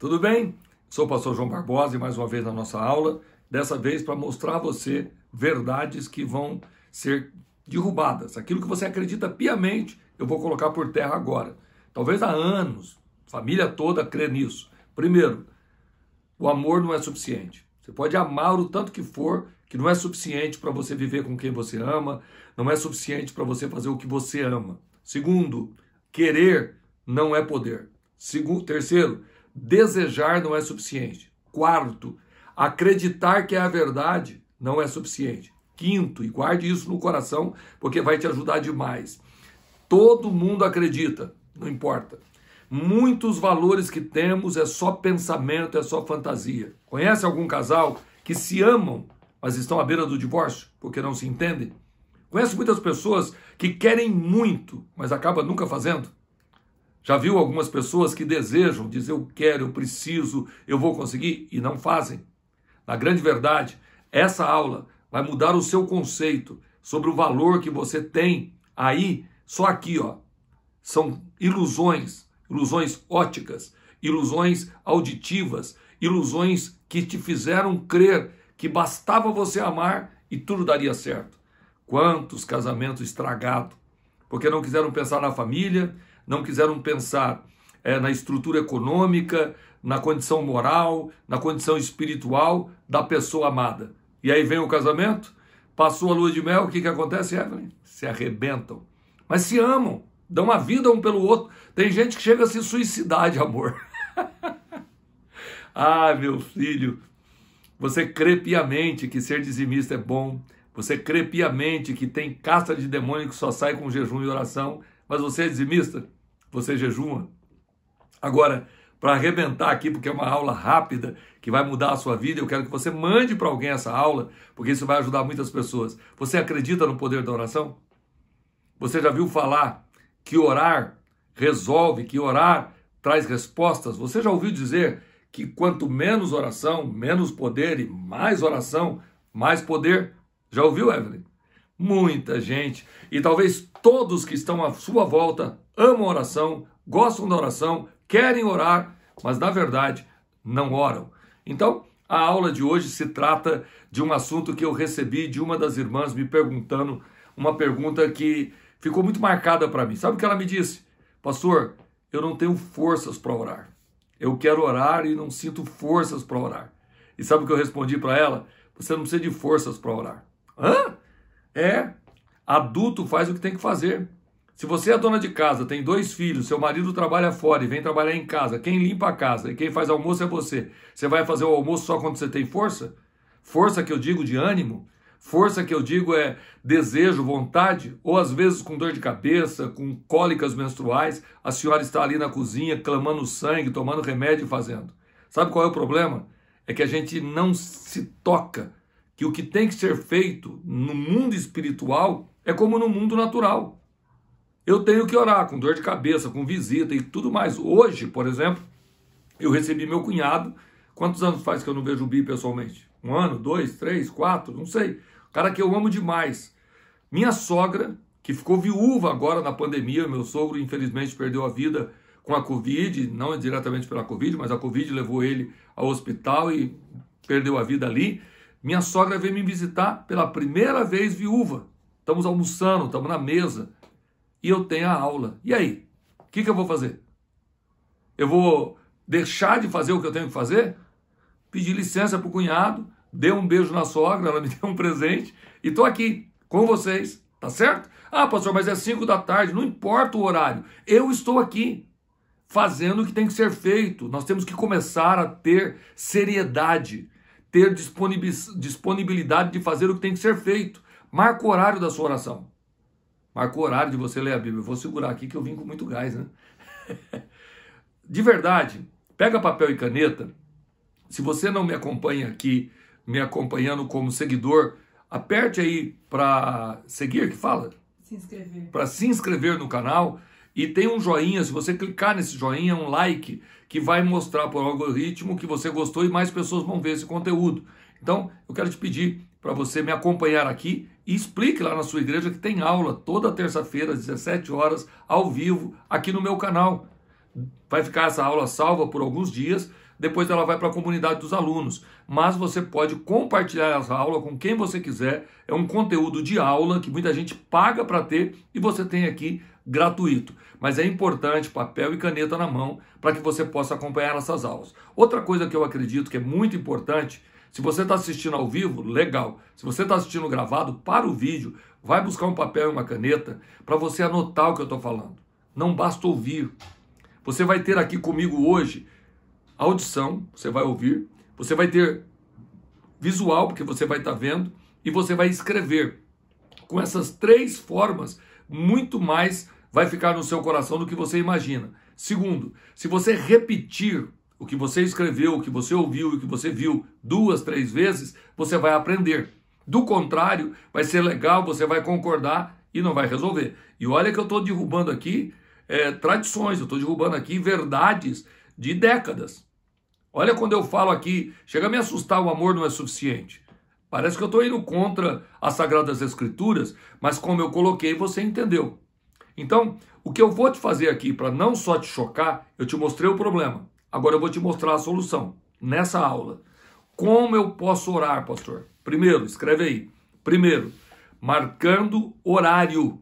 Tudo bem? Sou o pastor João Barbosa e mais uma vez na nossa aula, dessa vez para mostrar a você verdades que vão ser derrubadas. Aquilo que você acredita piamente, eu vou colocar por terra agora. Talvez há anos, família toda crê nisso. Primeiro, o amor não é suficiente. Você pode amar o tanto que for, que não é suficiente para você viver com quem você ama, não é suficiente para você fazer o que você ama. Segundo, querer não é poder. Segundo, terceiro, Desejar não é suficiente. Quarto, acreditar que é a verdade não é suficiente. Quinto, e guarde isso no coração, porque vai te ajudar demais. Todo mundo acredita, não importa. Muitos valores que temos é só pensamento, é só fantasia. Conhece algum casal que se amam, mas estão à beira do divórcio porque não se entendem? Conhece muitas pessoas que querem muito, mas acaba nunca fazendo? Já viu algumas pessoas que desejam, dizer eu quero, eu preciso, eu vou conseguir e não fazem. Na grande verdade, essa aula vai mudar o seu conceito sobre o valor que você tem aí, só aqui, ó. São ilusões, ilusões óticas, ilusões auditivas, ilusões que te fizeram crer que bastava você amar e tudo daria certo. Quantos casamentos estragados, porque não quiseram pensar na família, não quiseram pensar é, na estrutura econômica, na condição moral, na condição espiritual da pessoa amada. E aí vem o casamento, passou a lua de mel, o que, que acontece, Evelyn? Se arrebentam. Mas se amam, dão a vida um pelo outro. Tem gente que chega a se suicidar de amor. ah, meu filho, você crê piamente que ser dizimista é bom, você crê piamente que tem caça de demônio que só sai com jejum e oração, mas você é dizimista? você jejuma. Agora, para arrebentar aqui, porque é uma aula rápida que vai mudar a sua vida. Eu quero que você mande para alguém essa aula, porque isso vai ajudar muitas pessoas. Você acredita no poder da oração? Você já viu falar que orar resolve, que orar traz respostas? Você já ouviu dizer que quanto menos oração, menos poder e mais oração, mais poder? Já ouviu, Evelyn? muita gente. E talvez todos que estão à sua volta amam oração, gostam da oração, querem orar, mas na verdade não oram. Então, a aula de hoje se trata de um assunto que eu recebi de uma das irmãs me perguntando uma pergunta que ficou muito marcada para mim. Sabe o que ela me disse? Pastor, eu não tenho forças para orar. Eu quero orar e não sinto forças para orar. E sabe o que eu respondi para ela? Você não precisa de forças para orar. Hã? É, adulto faz o que tem que fazer. Se você é dona de casa, tem dois filhos, seu marido trabalha fora e vem trabalhar em casa, quem limpa a casa e quem faz almoço é você. Você vai fazer o almoço só quando você tem força? Força que eu digo de ânimo? Força que eu digo é desejo, vontade? Ou às vezes com dor de cabeça, com cólicas menstruais, a senhora está ali na cozinha clamando sangue, tomando remédio e fazendo. Sabe qual é o problema? É que a gente não se toca que o que tem que ser feito no mundo espiritual é como no mundo natural. Eu tenho que orar com dor de cabeça, com visita e tudo mais. Hoje, por exemplo, eu recebi meu cunhado. Quantos anos faz que eu não vejo o Bi pessoalmente? Um ano, dois, três, quatro, não sei. Cara que eu amo demais. Minha sogra, que ficou viúva agora na pandemia, meu sogro infelizmente perdeu a vida com a Covid, não diretamente pela Covid, mas a Covid levou ele ao hospital e perdeu a vida ali. Minha sogra veio me visitar pela primeira vez viúva. Estamos almoçando, estamos na mesa. E eu tenho a aula. E aí? O que, que eu vou fazer? Eu vou deixar de fazer o que eu tenho que fazer? Pedi licença para o cunhado, dei um beijo na sogra, ela me deu um presente e estou aqui com vocês, tá certo? Ah, pastor, mas é 5 da tarde, não importa o horário. Eu estou aqui fazendo o que tem que ser feito. Nós temos que começar a ter seriedade ter disponibilidade de fazer o que tem que ser feito. Marca o horário da sua oração. Marca o horário de você ler a Bíblia. Eu vou segurar aqui que eu vim com muito gás, né? de verdade, pega papel e caneta. Se você não me acompanha aqui, me acompanhando como seguidor, aperte aí para seguir, que fala? Se inscrever. Para se inscrever no canal e tem um joinha, se você clicar nesse joinha, é um like, que vai mostrar por algoritmo que você gostou e mais pessoas vão ver esse conteúdo. Então, eu quero te pedir para você me acompanhar aqui e explique lá na sua igreja que tem aula toda terça-feira, às 17 horas, ao vivo, aqui no meu canal. Vai ficar essa aula salva por alguns dias, depois ela vai para a comunidade dos alunos. Mas você pode compartilhar essa aula com quem você quiser. É um conteúdo de aula que muita gente paga para ter e você tem aqui gratuito. Mas é importante papel e caneta na mão para que você possa acompanhar essas aulas. Outra coisa que eu acredito que é muito importante se você está assistindo ao vivo, legal. Se você está assistindo gravado, para o vídeo, vai buscar um papel e uma caneta para você anotar o que eu estou falando. Não basta ouvir. Você vai ter aqui comigo hoje audição, você vai ouvir, você vai ter visual, porque você vai estar tá vendo, e você vai escrever. Com essas três formas, muito mais vai ficar no seu coração do que você imagina. Segundo, se você repetir o que você escreveu, o que você ouviu, o que você viu duas, três vezes, você vai aprender. Do contrário, vai ser legal, você vai concordar e não vai resolver. E olha que eu estou derrubando aqui é, tradições, eu estou derrubando aqui verdades de décadas. Olha quando eu falo aqui, chega a me assustar, o amor não é suficiente. Parece que eu estou indo contra as Sagradas Escrituras, mas como eu coloquei, você entendeu. Então, o que eu vou te fazer aqui para não só te chocar, eu te mostrei o problema. Agora eu vou te mostrar a solução nessa aula. Como eu posso orar, pastor? Primeiro, escreve aí. Primeiro, marcando horário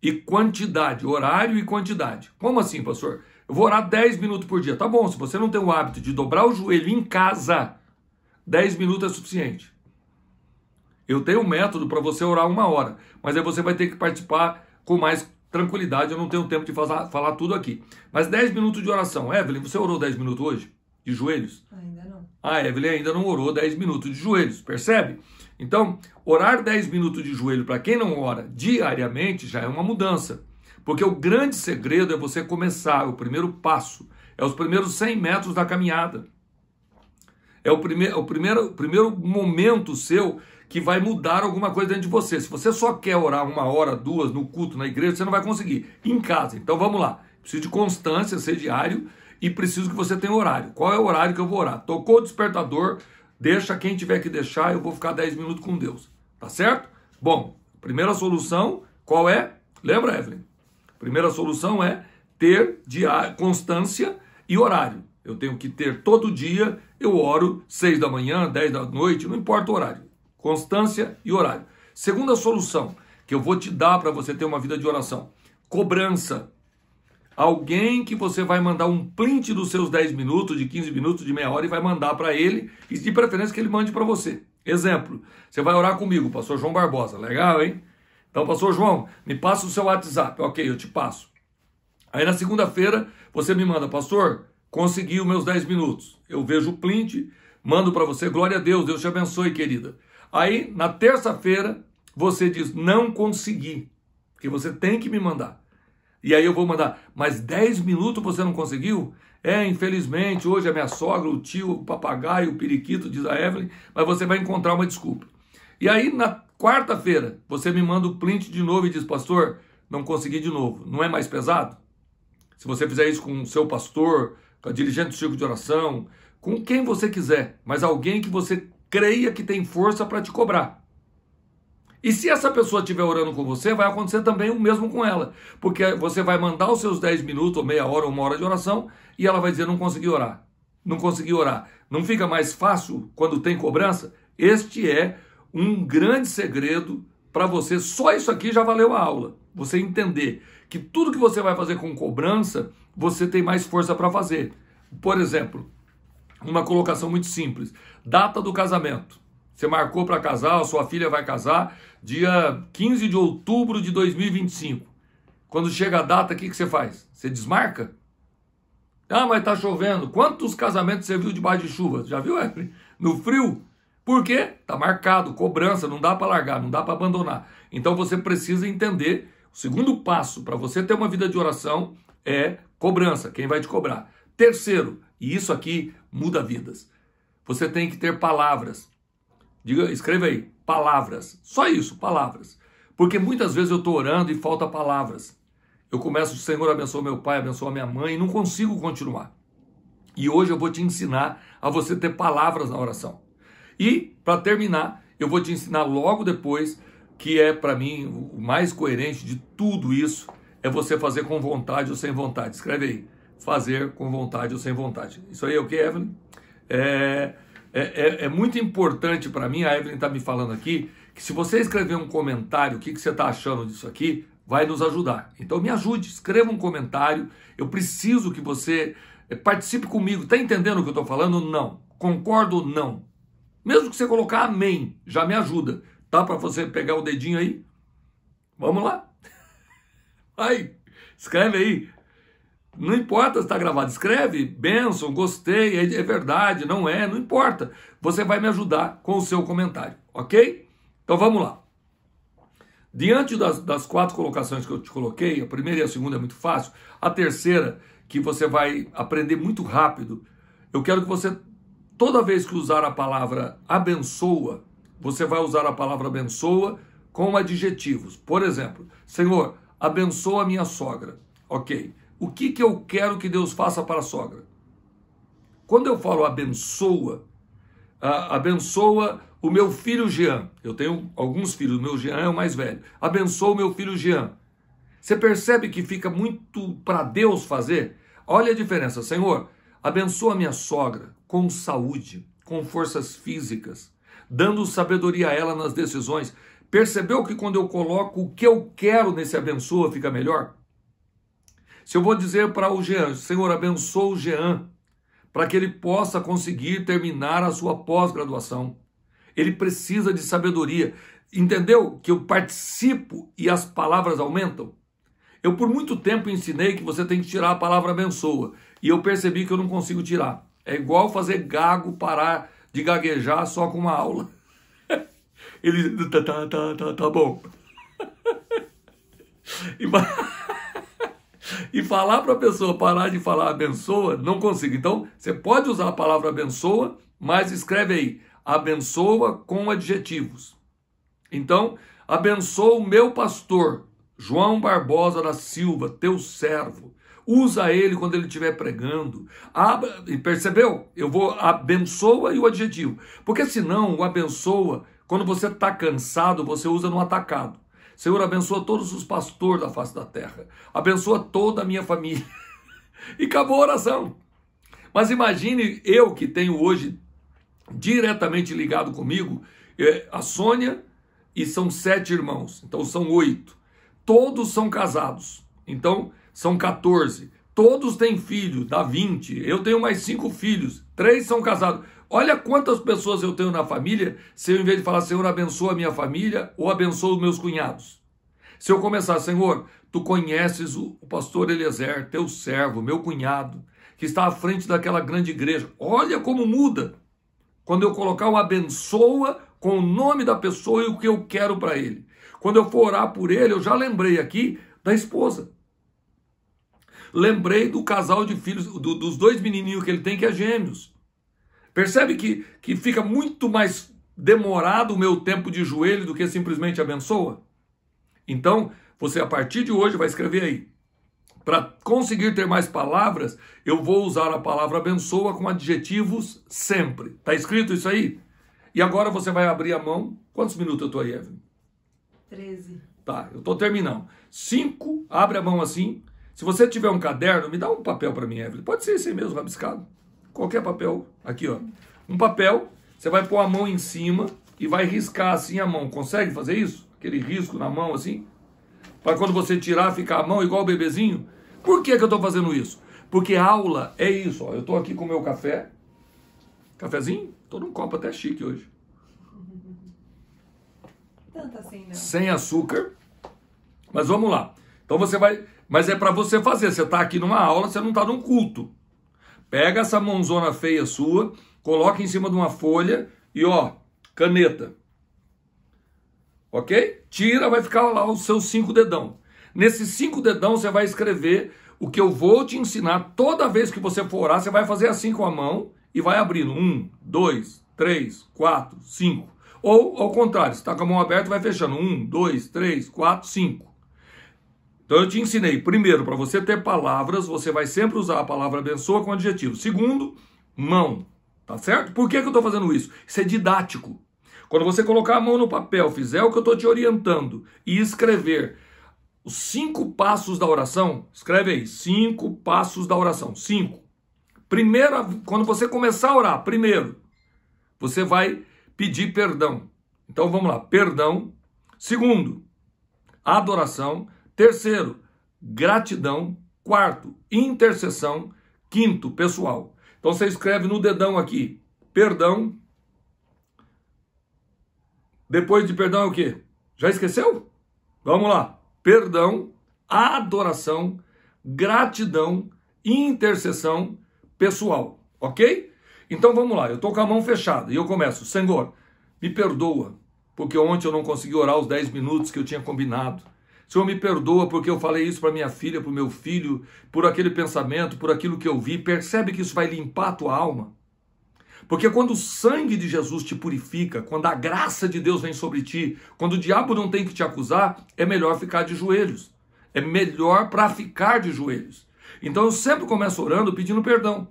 e quantidade. Horário e quantidade. Como assim, pastor? Eu vou orar 10 minutos por dia. Tá bom, se você não tem o hábito de dobrar o joelho em casa 10 minutos é suficiente. Eu tenho um método para você orar uma hora, mas aí você vai ter que participar com mais tranquilidade. Eu não tenho tempo de falar, falar tudo aqui. Mas 10 minutos de oração. Evelyn, você orou 10 minutos hoje? De joelhos? Ainda não. A ah, Evelyn ainda não orou 10 minutos de joelhos, percebe? Então, orar 10 minutos de joelho para quem não ora diariamente já é uma mudança. Porque o grande segredo é você começar, o primeiro passo, é os primeiros 100 metros da caminhada. É o, prime é o primeiro, primeiro momento seu que vai mudar alguma coisa dentro de você. Se você só quer orar uma hora, duas no culto, na igreja, você não vai conseguir. Em casa. Então vamos lá. Preciso de constância, ser diário e preciso que você tenha horário. Qual é o horário que eu vou orar? Tocou o despertador, deixa quem tiver que deixar, eu vou ficar 10 minutos com Deus. Tá certo? Bom, primeira solução, qual é? Lembra, Evelyn? Primeira solução é ter diário, constância e horário eu tenho que ter todo dia, eu oro seis da manhã, dez da noite, não importa o horário. Constância e horário. Segunda solução que eu vou te dar para você ter uma vida de oração: cobrança. Alguém que você vai mandar um print dos seus 10 minutos, de 15 minutos, de meia hora e vai mandar para ele, e de preferência que ele mande para você. Exemplo, você vai orar comigo, pastor João Barbosa, legal, hein? Então, pastor João, me passa o seu WhatsApp. Ok, eu te passo. Aí na segunda-feira você me manda, pastor, consegui os meus 10 minutos. Eu vejo o print, mando para você, glória a Deus, Deus te abençoe, querida. Aí, na terça-feira, você diz, não consegui, porque você tem que me mandar. E aí eu vou mandar, mas 10 minutos você não conseguiu? É, infelizmente, hoje a minha sogra, o tio, o papagaio, o periquito, diz a Evelyn, mas você vai encontrar uma desculpa. E aí, na quarta-feira, você me manda o print de novo e diz, pastor, não consegui de novo. Não é mais pesado? Se você fizer isso com o seu pastor, com a dirigente do Chico de Oração, com quem você quiser, mas alguém que você creia que tem força para te cobrar. E se essa pessoa estiver orando com você, vai acontecer também o mesmo com ela. Porque você vai mandar os seus 10 minutos, ou meia hora, ou uma hora de oração, e ela vai dizer: não consegui orar. Não consegui orar. Não fica mais fácil quando tem cobrança? Este é um grande segredo para você. Só isso aqui já valeu a aula. Você entender que tudo que você vai fazer com cobrança você tem mais força para fazer. Por exemplo, uma colocação muito simples: data do casamento. Você marcou para casar, a sua filha vai casar dia 15 de outubro de 2025. Quando chega a data, o que, que você faz? Você desmarca? Ah, mas tá chovendo. Quantos casamentos você viu debaixo de chuva? Já viu, Evelyn? No frio? Por quê? Tá marcado, cobrança, não dá para largar, não dá para abandonar. Então você precisa entender o segundo passo para você ter uma vida de oração é cobrança, quem vai te cobrar. Terceiro, e isso aqui muda vidas. Você tem que ter palavras. Diga, escreva aí, palavras. Só isso, palavras. Porque muitas vezes eu estou orando e falta palavras. Eu começo, Senhor abençoa meu pai, abençoa minha mãe, e não consigo continuar. E hoje eu vou te ensinar a você ter palavras na oração. E, para terminar, eu vou te ensinar logo depois, que é para mim o mais coerente de tudo isso, é você fazer com vontade ou sem vontade. Escreve aí. Fazer com vontade ou sem vontade. Isso aí é o que, Evelyn? É, é, é, é muito importante para mim, a Evelyn está me falando aqui, que se você escrever um comentário, o que, que você está achando disso aqui, vai nos ajudar. Então me ajude, escreva um comentário. Eu preciso que você é, participe comigo. Está entendendo o que eu estou falando? Não. Concordo? Não. Mesmo que você colocar amém, já me ajuda. Tá para você pegar o dedinho aí? Vamos lá ai escreve aí. Não importa se está gravado, escreve, benção, gostei, é, é verdade, não é, não importa. Você vai me ajudar com o seu comentário, ok? Então vamos lá. Diante das, das quatro colocações que eu te coloquei, a primeira e a segunda é muito fácil, a terceira, que você vai aprender muito rápido, eu quero que você, toda vez que usar a palavra abençoa, você vai usar a palavra abençoa com adjetivos. Por exemplo, Senhor, abençoa a minha sogra. Ok. O que, que eu quero que Deus faça para a sogra? Quando eu falo abençoa, uh, abençoa o meu filho Jean. Eu tenho alguns filhos, o meu Jean é o mais velho. Abençoa o meu filho Jean. Você percebe que fica muito para Deus fazer? Olha a diferença, Senhor. Abençoa a minha sogra com saúde, com forças físicas, dando sabedoria a ela nas decisões. Percebeu que quando eu coloco o que eu quero nesse abençoa, fica melhor? Se eu vou dizer para o Jean, Senhor, abençoa o Jean, para que ele possa conseguir terminar a sua pós-graduação. Ele precisa de sabedoria. Entendeu que eu participo e as palavras aumentam? Eu por muito tempo ensinei que você tem que tirar a palavra abençoa, e eu percebi que eu não consigo tirar. É igual fazer gago parar de gaguejar só com uma aula. Ele, tá, tá, tá, tá, tá, tá bom. E, e falar para a pessoa parar de falar abençoa, não consigo. Então, você pode usar a palavra abençoa, mas escreve aí, abençoa com adjetivos. Então, abençoa o meu pastor, João Barbosa da Silva, teu servo. Usa ele quando ele estiver pregando. Abra, percebeu? Eu vou abençoa e o adjetivo. Porque senão o abençoa quando você está cansado, você usa no atacado. Senhor, abençoa todos os pastores da face da terra. Abençoa toda a minha família. e acabou a oração. Mas imagine eu que tenho hoje diretamente ligado comigo é, a Sônia e são sete irmãos, então são oito. Todos são casados, então são 14. Todos têm filhos. dá 20. Eu tenho mais cinco filhos, três são casados. Olha quantas pessoas eu tenho na família, se eu, em vez de falar, Senhor, abençoa a minha família ou abençoa os meus cunhados. Se eu começar, Senhor, tu conheces o pastor Eliezer, teu servo, meu cunhado, que está à frente daquela grande igreja. Olha como muda quando eu colocar o abençoa com o nome da pessoa e o que eu quero para ele. Quando eu for orar por ele, eu já lembrei aqui da esposa. Lembrei do casal de filhos, do, dos dois menininhos que ele tem, que é gêmeos. Percebe que, que fica muito mais demorado o meu tempo de joelho do que simplesmente abençoa? Então, você a partir de hoje vai escrever aí. Para conseguir ter mais palavras, eu vou usar a palavra abençoa com adjetivos sempre. Tá escrito isso aí? E agora você vai abrir a mão. Quantos minutos eu tô aí, Evelyn? 13. Tá, eu tô terminando. Cinco. abre a mão assim. Se você tiver um caderno, me dá um papel para mim, Evelyn. Pode ser esse mesmo, rabiscado qualquer papel, aqui ó, um papel, você vai pôr a mão em cima e vai riscar assim a mão. Consegue fazer isso? Aquele risco na mão assim? Para quando você tirar, ficar a mão igual o bebezinho? Por que, que eu estou fazendo isso? Porque aula é isso. Ó. Eu estou aqui com o meu café. Cafezinho? Estou num copo até chique hoje. Tanto assim, não. Né? Sem açúcar. Mas vamos lá. Então você vai. Mas é para você fazer. Você está aqui numa aula, você não está num culto. Pega essa mãozona feia sua, coloca em cima de uma folha e ó, caneta. Ok? Tira, vai ficar lá os seus cinco dedão. Nesses cinco dedão você vai escrever o que eu vou te ensinar. Toda vez que você for orar, você vai fazer assim com a mão e vai abrindo. Um, dois, três, quatro, cinco. Ou ao contrário, você está com a mão aberta, vai fechando. Um, dois, três, quatro, cinco. Então eu te ensinei, primeiro, para você ter palavras, você vai sempre usar a palavra abençoa com adjetivo. Segundo, mão. Tá certo? Por que, que eu estou fazendo isso? Isso é didático. Quando você colocar a mão no papel, fizer o que eu estou te orientando e escrever os cinco passos da oração, escreve aí, cinco passos da oração. Cinco. Primeira, quando você começar a orar, primeiro, você vai pedir perdão. Então vamos lá, perdão. Segundo, adoração. Terceiro, gratidão. Quarto, intercessão. Quinto, pessoal. Então você escreve no dedão aqui: perdão. Depois de perdão é o quê? Já esqueceu? Vamos lá. Perdão, adoração, gratidão, intercessão pessoal, ok? Então vamos lá. Eu estou com a mão fechada e eu começo: Senhor, me perdoa, porque ontem eu não consegui orar os 10 minutos que eu tinha combinado. Senhor, me perdoa porque eu falei isso para minha filha, para o meu filho, por aquele pensamento, por aquilo que eu vi. Percebe que isso vai limpar a tua alma. Porque quando o sangue de Jesus te purifica, quando a graça de Deus vem sobre ti, quando o diabo não tem que te acusar, é melhor ficar de joelhos. É melhor para ficar de joelhos. Então eu sempre começo orando pedindo perdão.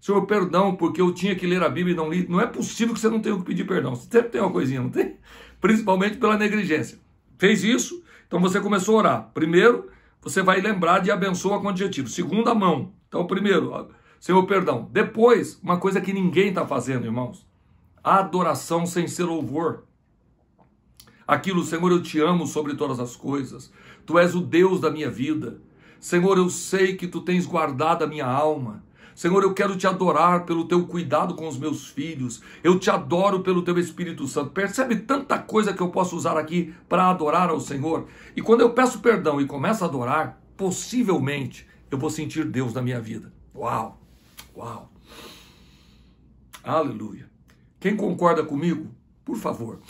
Senhor, perdão, porque eu tinha que ler a Bíblia e não li. Não é possível que você não tenha que pedir perdão. Você sempre tem uma coisinha, não tem? Principalmente pela negligência. Fez isso, então você começou a orar. Primeiro, você vai lembrar de abençoa com adjetivo. Segunda mão. Então, primeiro, Senhor, perdão. Depois, uma coisa que ninguém está fazendo, irmãos. Adoração sem ser louvor. Aquilo, Senhor, eu te amo sobre todas as coisas. Tu és o Deus da minha vida. Senhor, eu sei que tu tens guardado a minha alma. Senhor, eu quero te adorar pelo teu cuidado com os meus filhos. Eu te adoro pelo teu Espírito Santo. Percebe tanta coisa que eu posso usar aqui para adorar ao Senhor? E quando eu peço perdão e começo a adorar, possivelmente eu vou sentir Deus na minha vida. Uau! Uau! Aleluia! Quem concorda comigo, por favor,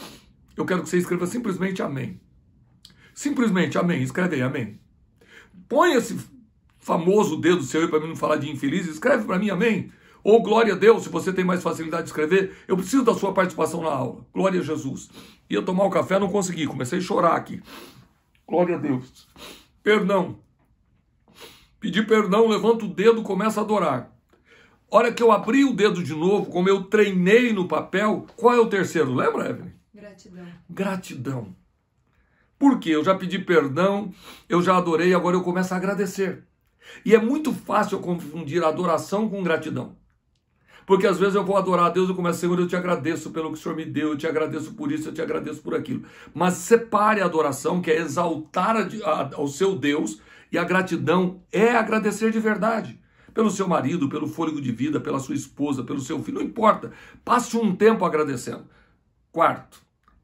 eu quero que você escreva simplesmente amém. Simplesmente amém, escreve aí amém. Põe esse famoso dedo seu e para mim não falar de infeliz, escreve para mim, amém? Ou glória a Deus, se você tem mais facilidade de escrever, eu preciso da sua participação na aula. Glória a Jesus. Ia tomar o um café, não consegui, comecei a chorar aqui. Glória a Deus. Perdão. Pedi perdão, levanta o dedo, começa a adorar. Hora que eu abri o dedo de novo, como eu treinei no papel, qual é o terceiro? Lembra, Evelyn? Gratidão. Gratidão. Porque eu já pedi perdão, eu já adorei, agora eu começo a agradecer. E é muito fácil confundir adoração com gratidão. Porque às vezes eu vou adorar a Deus e começo, Senhor, eu te agradeço pelo que o Senhor me deu, eu te agradeço por isso, eu te agradeço por aquilo. Mas separe a adoração, que é exaltar a, a, ao seu Deus, e a gratidão é agradecer de verdade. Pelo seu marido, pelo fôlego de vida, pela sua esposa, pelo seu filho, não importa. Passe um tempo agradecendo. Quarto,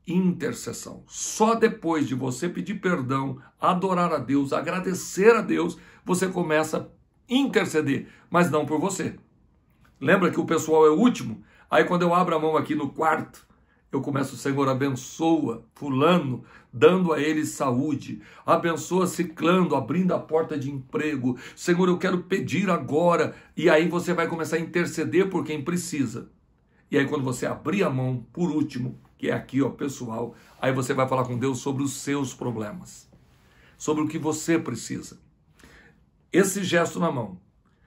intercessão. Só depois de você pedir perdão, adorar a Deus, agradecer a Deus, você começa a interceder, mas não por você. Lembra que o pessoal é o último? Aí quando eu abro a mão aqui no quarto, eu começo, Senhor, abençoa fulano, dando a ele saúde. Abençoa ciclando, abrindo a porta de emprego. Senhor, eu quero pedir agora. E aí você vai começar a interceder por quem precisa. E aí quando você abrir a mão, por último, que é aqui, ó, pessoal. Aí você vai falar com Deus sobre os seus problemas, sobre o que você precisa. Esse gesto na mão,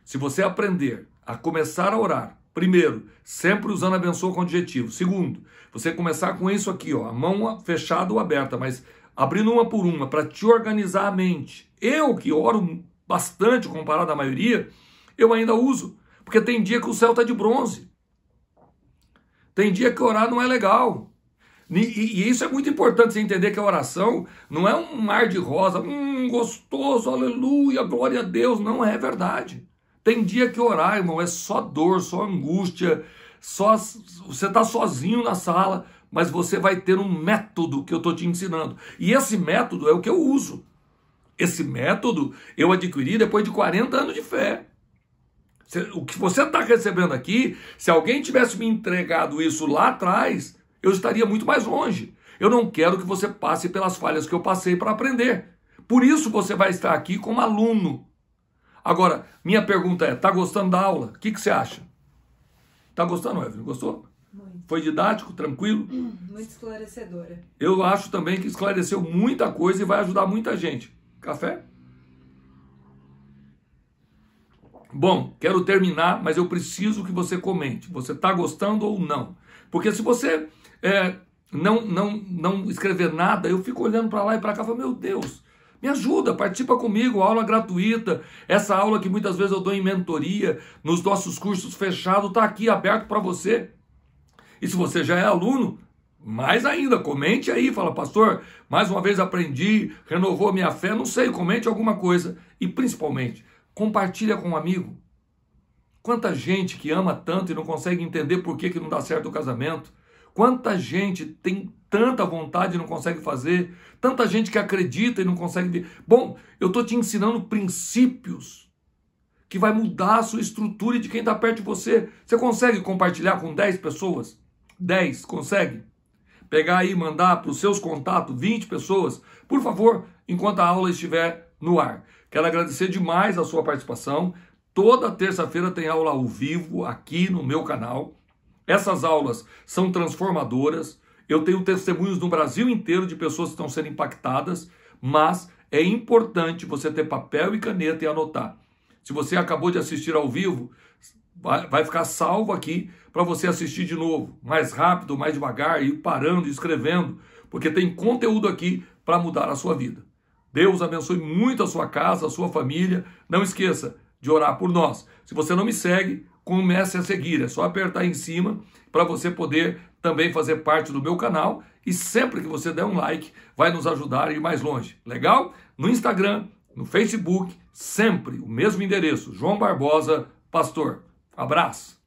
se você aprender a começar a orar, primeiro, sempre usando a abençoa com adjetivo. Segundo, você começar com isso aqui, ó, a mão fechada ou aberta, mas abrindo uma por uma para te organizar a mente. Eu que oro bastante comparado à maioria, eu ainda uso, porque tem dia que o céu está de bronze. Tem dia que orar não é legal. E, e, isso é muito importante você entender que a oração não é um mar de rosa, hum, gostoso, aleluia, glória a Deus. Não é verdade. Tem dia que orar, irmão, é só dor, só angústia, só você está sozinho na sala, mas você vai ter um método que eu estou te ensinando. E esse método é o que eu uso. Esse método eu adquiri depois de 40 anos de fé. O que você está recebendo aqui, se alguém tivesse me entregado isso lá atrás, eu estaria muito mais longe. Eu não quero que você passe pelas falhas que eu passei para aprender. Por isso você vai estar aqui como aluno. Agora, minha pergunta é: está gostando da aula? O que, que você acha? Está gostando, Evelyn? Gostou? Muito. Foi didático, tranquilo? Hum, muito esclarecedora. Eu acho também que esclareceu muita coisa e vai ajudar muita gente. Café? Bom, quero terminar, mas eu preciso que você comente. Você está gostando ou não? Porque se você é, não, não, não escrever nada, eu fico olhando para lá e para cá e falo, meu Deus, me ajuda, participa comigo, aula gratuita, essa aula que muitas vezes eu dou em mentoria, nos nossos cursos fechados, está aqui aberto para você. E se você já é aluno, mais ainda, comente aí, fala, pastor, mais uma vez aprendi, renovou minha fé, não sei, comente alguma coisa. E principalmente, compartilha com um amigo. Quanta gente que ama tanto e não consegue entender por que, que não dá certo o casamento. Quanta gente tem tanta vontade e não consegue fazer, tanta gente que acredita e não consegue. Bom, eu estou te ensinando princípios que vai mudar a sua estrutura e de quem está perto de você. Você consegue compartilhar com 10 pessoas? 10, consegue? Pegar aí e mandar para os seus contatos 20 pessoas, por favor, enquanto a aula estiver no ar. Quero agradecer demais a sua participação. Toda terça-feira tem aula ao vivo aqui no meu canal. Essas aulas são transformadoras. Eu tenho testemunhos no Brasil inteiro de pessoas que estão sendo impactadas, mas é importante você ter papel e caneta e anotar. Se você acabou de assistir ao vivo, vai, ficar salvo aqui para você assistir de novo, mais rápido, mais devagar, ir parando, escrevendo, porque tem conteúdo aqui para mudar a sua vida. Deus abençoe muito a sua casa, a sua família. Não esqueça de orar por nós. Se você não me segue, comece a seguir. É só apertar em cima para você poder também fazer parte do meu canal. E sempre que você der um like, vai nos ajudar a ir mais longe. Legal? No Instagram, no Facebook, sempre o mesmo endereço: João Barbosa Pastor. Abraço!